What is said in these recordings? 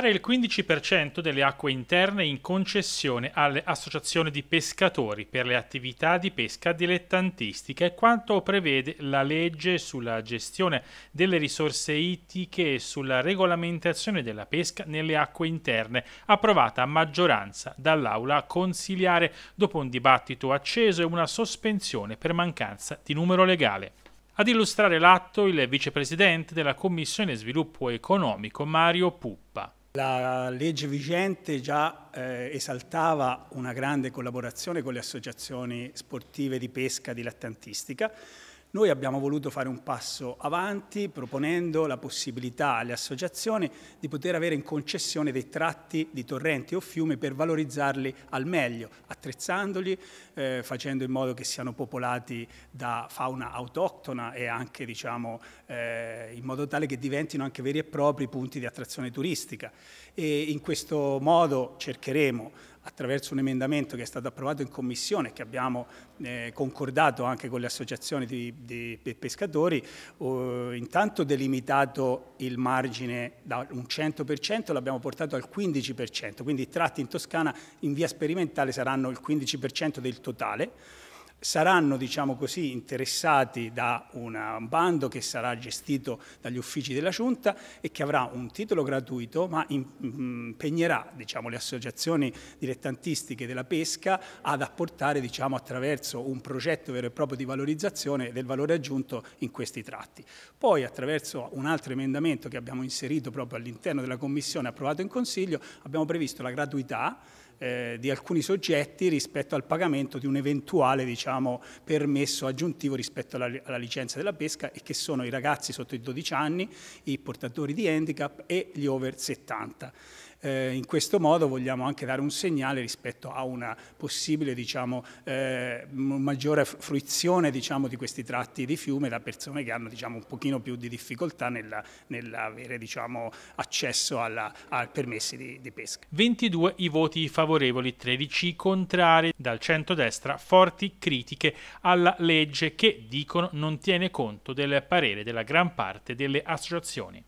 dare il 15% delle acque interne in concessione alle associazioni di pescatori per le attività di pesca dilettantistica è quanto prevede la legge sulla gestione delle risorse ittiche e sulla regolamentazione della pesca nelle acque interne, approvata a maggioranza dall'Aula consiliare dopo un dibattito acceso e una sospensione per mancanza di numero legale. Ad illustrare l'atto il vicepresidente della Commissione Sviluppo Economico Mario Puppa. La legge vigente già eh, esaltava una grande collaborazione con le associazioni sportive di pesca dilettantistica, noi abbiamo voluto fare un passo avanti proponendo la possibilità alle associazioni di poter avere in concessione dei tratti di torrenti o fiumi per valorizzarli al meglio, attrezzandoli, eh, facendo in modo che siano popolati da fauna autoctona e anche diciamo, eh, in modo tale che diventino anche veri e propri punti di attrazione turistica. E in questo modo cercheremo attraverso un emendamento che è stato approvato in commissione, che abbiamo eh, concordato anche con le associazioni di, di, di pescatori, eh, intanto delimitato il margine da un 100%, l'abbiamo portato al 15%, quindi i tratti in Toscana in via sperimentale saranno il 15% del totale, saranno diciamo così, interessati da un bando che sarà gestito dagli uffici della Giunta e che avrà un titolo gratuito ma mm, impegnerà diciamo, le associazioni dilettantistiche della pesca ad apportare diciamo, attraverso un progetto vero e proprio di valorizzazione del valore aggiunto in questi tratti. Poi attraverso un altro emendamento che abbiamo inserito proprio all'interno della Commissione approvato in Consiglio abbiamo previsto la gratuità eh, di alcuni soggetti rispetto al pagamento di un eventuale diciamo, permesso aggiuntivo rispetto alla, alla, licenza della pesca e che sono i ragazzi sotto i 12 anni, i portatori di handicap e gli over 70. Eh, in questo modo vogliamo anche dare un segnale rispetto a una possibile diciamo, eh, maggiore fruizione diciamo, di questi tratti di fiume da persone che hanno diciamo, un pochino più di difficoltà nell'avere nell diciamo, accesso ai permessi di, di pesca. 22 i voti favorevoli, 13 contrari, dal centro-destra forti critiche alla legge che dicono non tiene conto del parere della gran parte delle associazioni.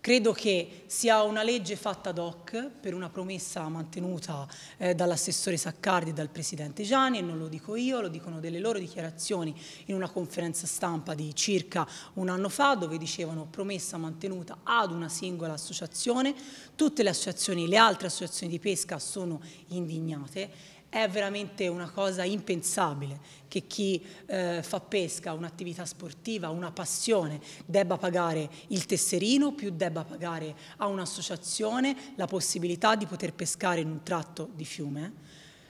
Credo che sia una legge fatta ad hoc per una promessa mantenuta eh, dall'assessore Saccardi e dal presidente Gianni e non lo dico io, lo dicono delle loro dichiarazioni in una conferenza stampa di circa un anno fa dove dicevano promessa mantenuta ad una singola associazione, tutte le associazioni, le altre associazioni di pesca sono indignate è veramente una cosa impensabile che chi eh, fa pesca, un'attività sportiva, una passione debba pagare il tesserino più debba pagare a un'associazione la possibilità di poter pescare in un tratto di fiume.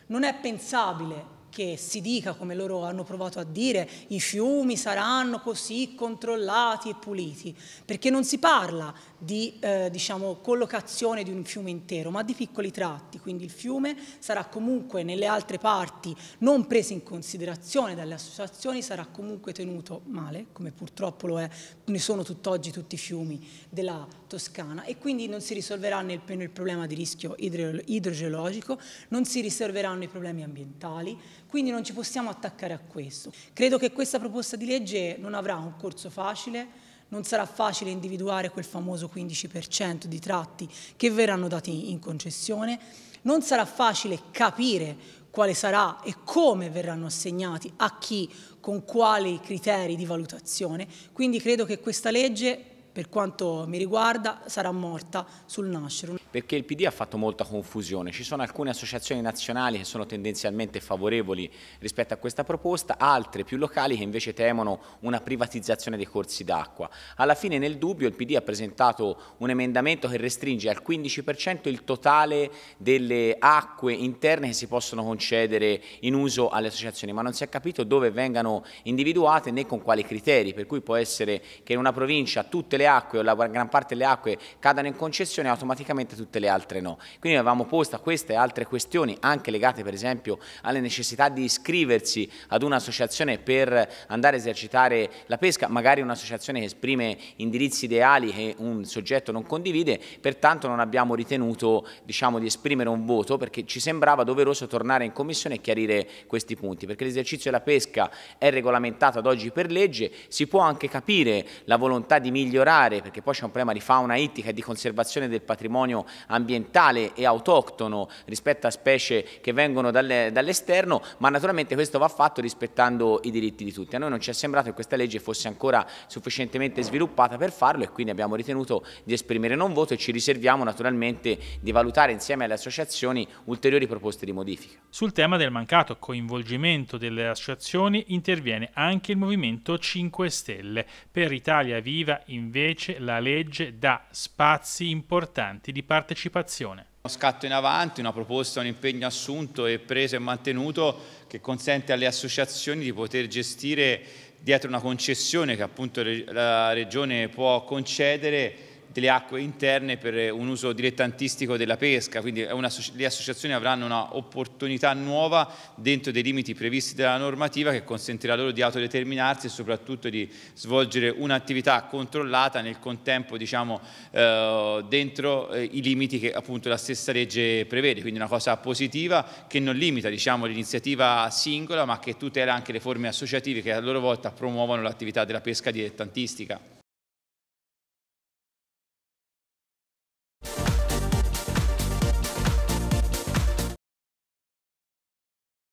Non è pensabile che si dica, come loro hanno provato a dire, i fiumi saranno così controllati e puliti, perché non si parla di eh, diciamo, collocazione di un fiume intero, ma di piccoli tratti, quindi il fiume sarà comunque nelle altre parti non preso in considerazione dalle associazioni, sarà comunque tenuto male, come purtroppo lo è, ne sono tutt'oggi tutti i fiumi della Toscana e quindi non si risolverà nel, nel problema di rischio idro, idrogeologico, non si risolveranno i problemi ambientali, quindi non ci possiamo attaccare a questo. Credo che questa proposta di legge non avrà un corso facile, non sarà facile individuare quel famoso 15% di tratti che verranno dati in concessione, non sarà facile capire quale sarà e come verranno assegnati, a chi, con quali criteri di valutazione. Quindi credo che questa legge per quanto mi riguarda sarà morta sul nascere. Perché il PD ha fatto molta confusione, ci sono alcune associazioni nazionali che sono tendenzialmente favorevoli rispetto a questa proposta, altre più locali che invece temono una privatizzazione dei corsi d'acqua. Alla fine nel dubbio il PD ha presentato un emendamento che restringe al 15% il totale delle acque interne che si possono concedere in uso alle associazioni, ma non si è capito dove vengano individuate né con quali criteri, per cui può essere che in una provincia tutte le acque o la gran parte delle acque cadano in concessione, automaticamente tutte le altre no. Quindi avevamo posto queste e altre questioni, anche legate per esempio alle necessità di iscriversi ad un'associazione per andare a esercitare la pesca, magari un'associazione che esprime indirizzi ideali che un soggetto non condivide, pertanto non abbiamo ritenuto diciamo, di esprimere un voto perché ci sembrava doveroso tornare in commissione e chiarire questi punti, perché l'esercizio della pesca è regolamentato ad oggi per legge, si può anche capire la volontà di migliorare alimentare, perché poi c'è un problema di fauna ittica e di conservazione del patrimonio ambientale e autoctono rispetto a specie che vengono dall'esterno, ma naturalmente questo va fatto rispettando i diritti di tutti. A noi non ci è sembrato che questa legge fosse ancora sufficientemente sviluppata per farlo e quindi abbiamo ritenuto di esprimere non voto e ci riserviamo naturalmente di valutare insieme alle associazioni ulteriori proposte di modifica. Sul tema del mancato coinvolgimento delle associazioni interviene anche il Movimento 5 Stelle. Per Italia Viva invece invece la legge dà spazi importanti di partecipazione. Uno scatto in avanti, una proposta, un impegno assunto e preso e mantenuto che consente alle associazioni di poter gestire dietro una concessione che appunto la Regione può concedere delle acque interne per un uso dilettantistico della pesca, quindi una, le associazioni avranno un'opportunità nuova dentro dei limiti previsti dalla normativa che consentirà loro di autodeterminarsi e soprattutto di svolgere un'attività controllata nel contempo diciamo, eh, dentro eh, i limiti che appunto la stessa legge prevede, quindi una cosa positiva che non limita diciamo, l'iniziativa singola ma che tutela anche le forme associative che a loro volta promuovono l'attività della pesca dilettantistica.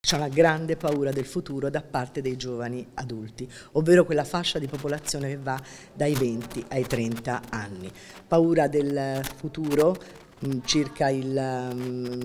C'è una grande paura del futuro da parte dei giovani adulti, ovvero quella fascia di popolazione che va dai 20 ai 30 anni. Paura del futuro Mm, circa il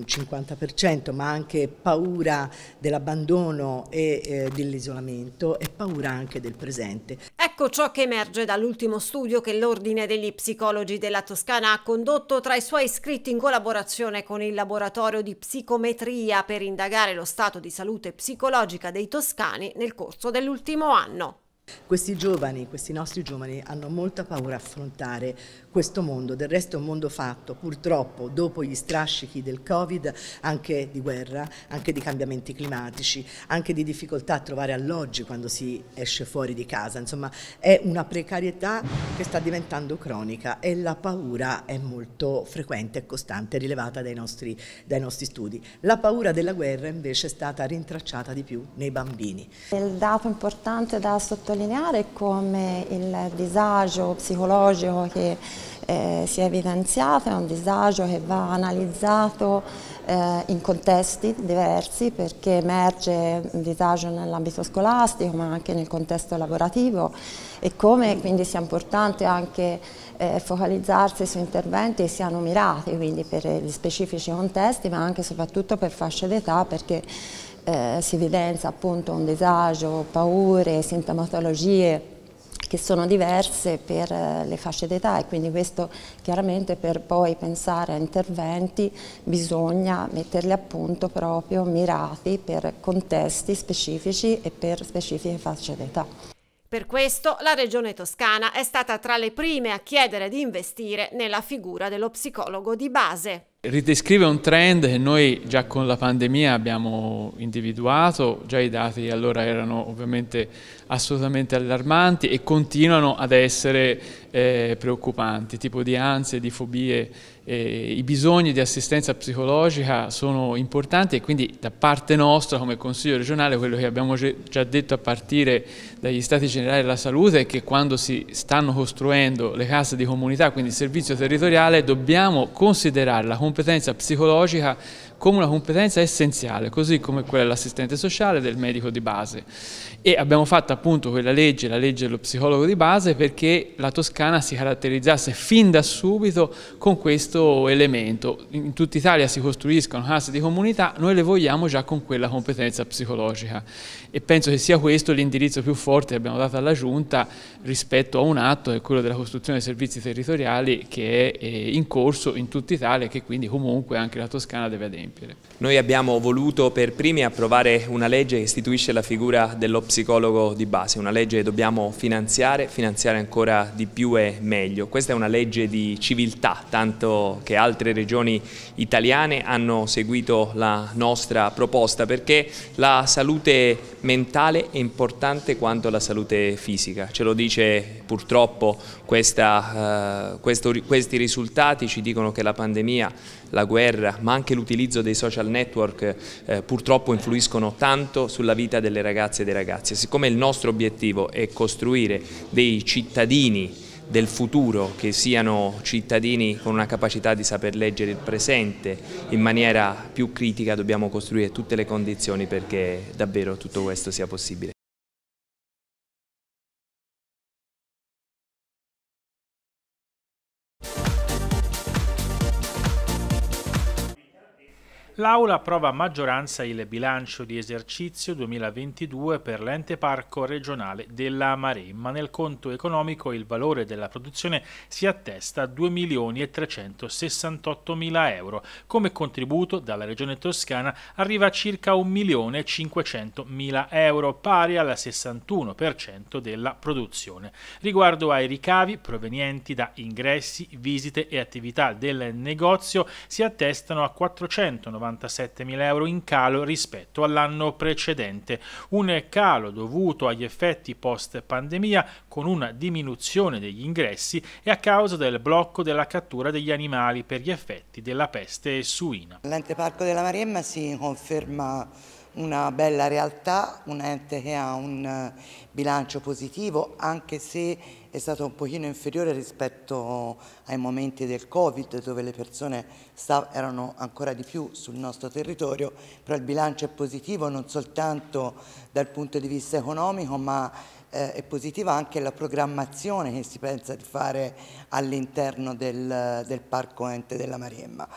50%, mm, ma anche paura dell'abbandono e eh, dell'isolamento e paura anche del presente. Ecco ciò che emerge dall'ultimo studio che l'Ordine degli Psicologi della Toscana ha condotto tra i suoi iscritti in collaborazione con il laboratorio di psicometria per indagare lo stato di salute psicologica dei toscani nel corso dell'ultimo anno. Questi giovani, questi nostri giovani hanno molta paura a affrontare questo mondo, del resto è un mondo fatto purtroppo dopo gli strascichi del Covid anche di guerra, anche di cambiamenti climatici, anche di difficoltà a trovare alloggi quando si esce fuori di casa, insomma è una precarietà che sta diventando cronica e la paura è molto frequente e costante, rilevata dai nostri, dai nostri studi. La paura della guerra invece è stata rintracciata di più nei bambini. Il dato importante da sottolineare sottolineare come il disagio psicologico che eh, si è evidenziato è un disagio che va analizzato eh, in contesti diversi perché emerge un disagio nell'ambito scolastico ma anche nel contesto lavorativo e come quindi sia importante anche eh, focalizzarsi su interventi che siano mirati quindi per gli specifici contesti ma anche e soprattutto per fasce d'età perché eh, si evidenzia appunto un disagio, paure, sintomatologie che sono diverse per eh, le fasce d'età e quindi questo chiaramente per poi pensare a interventi bisogna metterli a punto proprio mirati per contesti specifici e per specifiche fasce d'età. Per questo la Regione Toscana è stata tra le prime a chiedere di investire nella figura dello psicologo di base. Ridescrive un trend che noi già con la pandemia abbiamo individuato, già i dati allora erano ovviamente assolutamente allarmanti e continuano ad essere eh, preoccupanti, tipo di ansie, di fobie, eh, i bisogni di assistenza psicologica sono importanti e quindi da parte nostra come Consiglio regionale quello che abbiamo già detto a partire dagli Stati Generali della Salute è che quando si stanno costruendo le case di comunità, quindi il servizio territoriale, dobbiamo considerarla come competenza psicologica come una competenza essenziale, così come quella dell'assistente sociale e del medico di base. E abbiamo fatto appunto quella legge, la legge dello psicologo di base, perché la Toscana si caratterizzasse fin da subito con questo elemento. In tutta Italia si costruiscono case di comunità, noi le vogliamo già con quella competenza psicologica. E penso che sia questo l'indirizzo più forte che abbiamo dato alla Giunta rispetto a un atto, che è quello della costruzione dei servizi territoriali, che è eh, in corso in tutta Italia e che quindi comunque anche la Toscana deve adempiere compiere. Noi abbiamo voluto per primi approvare una legge che istituisce la figura dello psicologo di base, una legge che dobbiamo finanziare, finanziare ancora di più e meglio. Questa è una legge di civiltà, tanto che altre regioni italiane hanno seguito la nostra proposta perché la salute mentale è importante quanto la salute fisica, ce lo dice purtroppo questa, eh, questo, questi risultati, ci dicono che la pandemia, la guerra ma anche l'utilizzo l'uso dei social network eh, purtroppo influiscono tanto sulla vita delle ragazze e dei ragazzi. Siccome il nostro obiettivo è costruire dei cittadini del futuro, che siano cittadini con una capacità di saper leggere il presente in maniera più critica, dobbiamo costruire tutte le condizioni perché davvero tutto questo sia possibile. L'Aula approva a maggioranza il bilancio di esercizio 2022 per l'ente parco regionale della Maremma. Nel conto economico il valore della produzione si attesta a 2.368.000 euro. Come contributo dalla Regione Toscana arriva a circa 1.500.000 euro, pari al 61% della produzione. Riguardo ai ricavi provenienti da ingressi, visite e attività del negozio si attestano a 490 97.000 euro in calo rispetto all'anno precedente, un calo dovuto agli effetti post pandemia con una diminuzione degli ingressi e a causa del blocco della cattura degli animali per gli effetti della peste suina. L'ente Parco della Maremma si conferma una bella realtà, un ente che ha un eh, bilancio positivo anche se è stato un pochino inferiore rispetto ai momenti del Covid dove le persone erano ancora di più sul nostro territorio, però il bilancio è positivo non soltanto dal punto di vista economico ma eh, è positiva anche la programmazione che si pensa di fare all'interno del, del parco ente della Maremma.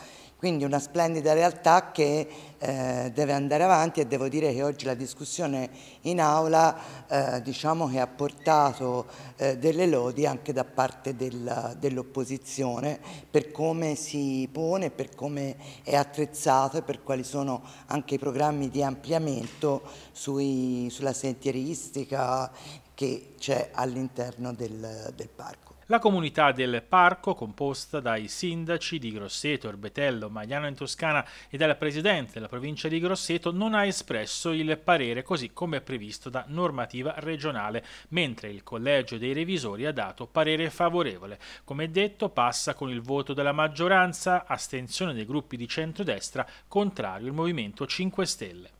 Quindi una splendida realtà che eh, deve andare avanti e devo dire che oggi la discussione in aula eh, diciamo che ha portato eh, delle lodi anche da parte del, dell'opposizione per come si pone, per come è attrezzato e per quali sono anche i programmi di ampliamento sui, sulla sentieristica che c'è all'interno del, del parco. La comunità del parco, composta dai sindaci di Grosseto, Orbetello, Magliano in Toscana e dalla presidente della provincia di Grosseto, non ha espresso il parere così come è previsto da normativa regionale, mentre il collegio dei revisori ha dato parere favorevole. Come detto, passa con il voto della maggioranza, astensione dei gruppi di centrodestra, contrario il Movimento 5 Stelle.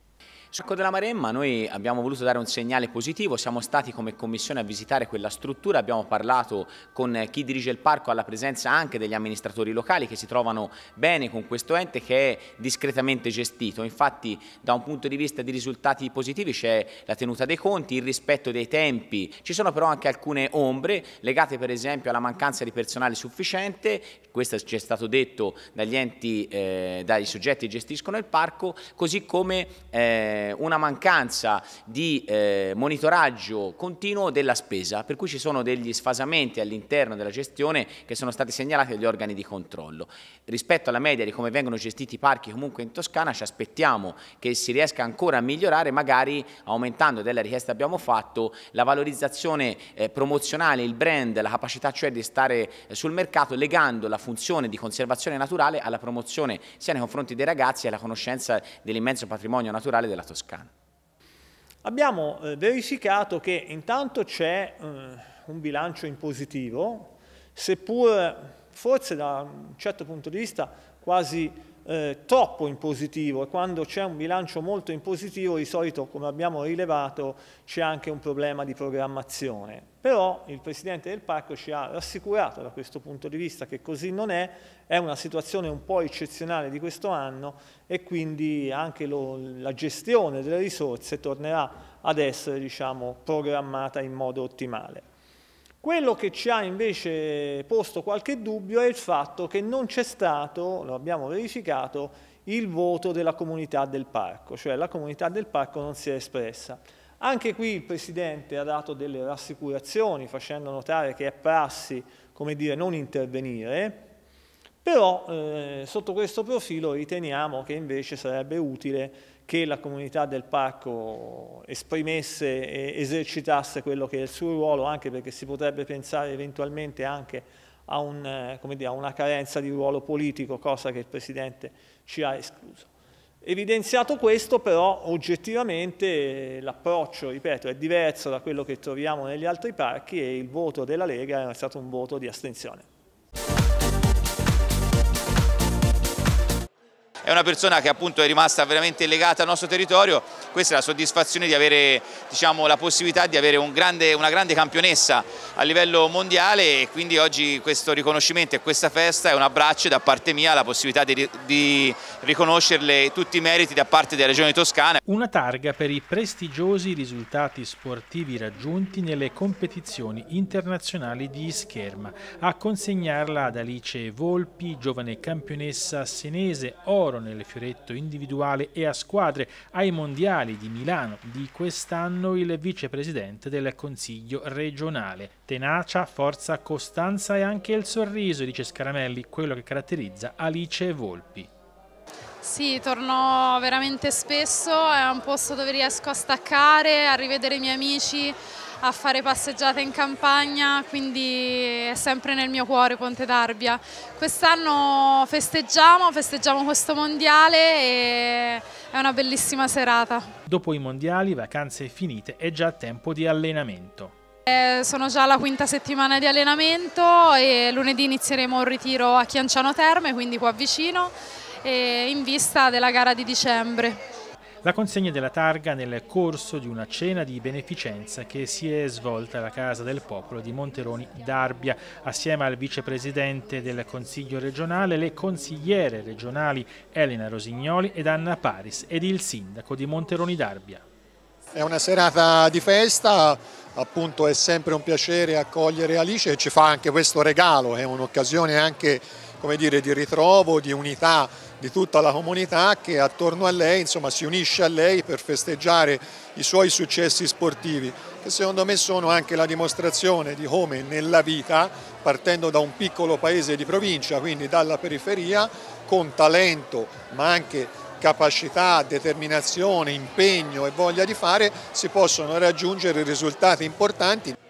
Circo della Maremma noi abbiamo voluto dare un segnale positivo, siamo stati come commissione a visitare quella struttura, abbiamo parlato con chi dirige il parco alla presenza anche degli amministratori locali che si trovano bene con questo ente che è discretamente gestito, infatti da un punto di vista di risultati positivi c'è la tenuta dei conti, il rispetto dei tempi, ci sono però anche alcune ombre legate per esempio alla mancanza di personale sufficiente, questo ci è stato detto dagli enti, eh, dai soggetti che gestiscono il parco, così come eh, eh, una mancanza di eh, monitoraggio continuo della spesa, per cui ci sono degli sfasamenti all'interno della gestione che sono stati segnalati dagli organi di controllo. Rispetto alla media di come vengono gestiti i parchi comunque in Toscana ci aspettiamo che si riesca ancora a migliorare, magari aumentando della richiesta abbiamo fatto la valorizzazione eh, promozionale, il brand, la capacità cioè di stare eh, sul mercato legando la funzione di conservazione naturale alla promozione sia nei confronti dei ragazzi e alla conoscenza dell'immenso patrimonio naturale della Toscana. Toscana. Abbiamo eh, verificato che intanto c'è eh, un bilancio in positivo, seppur forse da un certo punto di vista quasi eh, troppo in positivo e quando c'è un bilancio molto in positivo di solito, come abbiamo rilevato, c'è anche un problema di programmazione. Però il Presidente del Parco ci ha rassicurato da questo punto di vista che così non è, è una situazione un po' eccezionale di questo anno e quindi anche lo, la gestione delle risorse tornerà ad essere diciamo, programmata in modo ottimale. Quello che ci ha invece posto qualche dubbio è il fatto che non c'è stato, lo abbiamo verificato, il voto della comunità del parco, cioè la comunità del parco non si è espressa. Anche qui il Presidente ha dato delle rassicurazioni facendo notare che è prassi, come dire, non intervenire, però eh, sotto questo profilo riteniamo che invece sarebbe utile che la comunità del parco esprimesse e esercitasse quello che è il suo ruolo, anche perché si potrebbe pensare eventualmente anche a, un, eh, dire, a una carenza di ruolo politico, cosa che il Presidente ci ha escluso. Evidenziato questo, però, oggettivamente eh, l'approccio, ripeto, è diverso da quello che troviamo negli altri parchi e il voto della Lega è stato un voto di astensione. è una persona che appunto è rimasta veramente legata al nostro territorio, questa è la soddisfazione di avere diciamo, la possibilità di avere un grande, una grande campionessa a livello mondiale e quindi oggi questo riconoscimento e questa festa è un abbraccio da parte mia la possibilità di, di riconoscerle tutti i meriti da parte della Regione Toscana. Una targa per i prestigiosi risultati sportivi raggiunti nelle competizioni internazionali di scherma. A consegnarla ad Alice Volpi, giovane campionessa senese oro oro nel fioretto individuale e a squadre ai mondiali di Milano di quest'anno il vicepresidente del Consiglio regionale. Tenacia, forza, costanza e anche il sorriso, dice Scaramelli, quello che caratterizza Alice Volpi. Sì, torno veramente spesso, è un posto dove riesco a staccare, a rivedere i miei amici, a fare passeggiate in campagna, quindi è sempre nel mio cuore Ponte d'Arbia. Quest'anno festeggiamo, festeggiamo questo mondiale e è una bellissima serata. Dopo i mondiali, vacanze finite, è già tempo di allenamento. Eh, sono già alla quinta settimana di allenamento e lunedì inizieremo un ritiro a Chianciano Terme, quindi qua vicino, in vista della gara di dicembre la consegna della targa nel corso di una cena di beneficenza che si è svolta alla Casa del Popolo di Monteroni d'Arbia. Assieme al vicepresidente del Consiglio regionale, le consigliere regionali Elena Rosignoli ed Anna Paris ed il sindaco di Monteroni d'Arbia. È una serata di festa, appunto è sempre un piacere accogliere Alice e ci fa anche questo regalo, è un'occasione anche dire, di ritrovo, di unità di tutta la comunità che attorno a lei insomma, si unisce a lei per festeggiare i suoi successi sportivi, che secondo me sono anche la dimostrazione di come nella vita, partendo da un piccolo paese di provincia, quindi dalla periferia, con talento ma anche capacità, determinazione, impegno e voglia di fare si possono raggiungere risultati importanti.